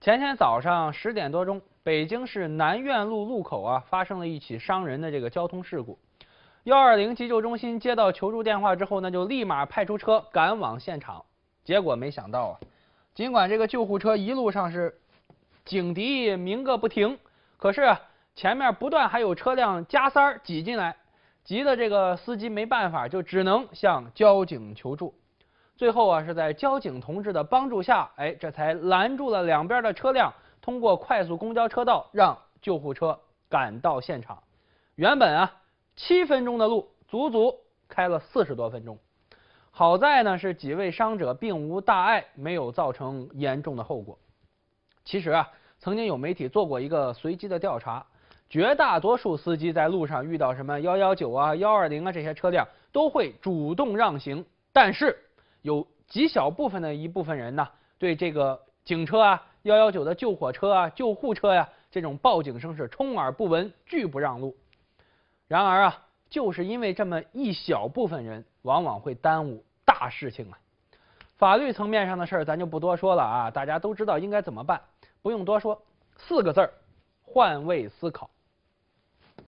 前天早上十点多钟，北京市南苑路路口啊，发生了一起伤人的这个交通事故。幺二零急救中心接到求助电话之后，呢，就立马派出车赶往现场。结果没想到啊，尽管这个救护车一路上是警笛鸣个不停，可是前面不断还有车辆加塞儿挤进来，急得这个司机没办法，就只能向交警求助。最后啊，是在交警同志的帮助下，哎，这才拦住了两边的车辆，通过快速公交车道，让救护车赶到现场。原本啊，七分钟的路，足足开了四十多分钟。好在呢，是几位伤者并无大碍，没有造成严重的后果。其实啊，曾经有媒体做过一个随机的调查，绝大多数司机在路上遇到什么幺幺九啊、幺二零啊这些车辆，都会主动让行，但是。有极小部分的一部分人呢，对这个警车啊、幺幺九的救火车啊、救护车呀，这种报警声是充耳不闻，拒不让路。然而啊，就是因为这么一小部分人，往往会耽误大事情啊。法律层面上的事儿，咱就不多说了啊，大家都知道应该怎么办，不用多说，四个字儿：换位思考。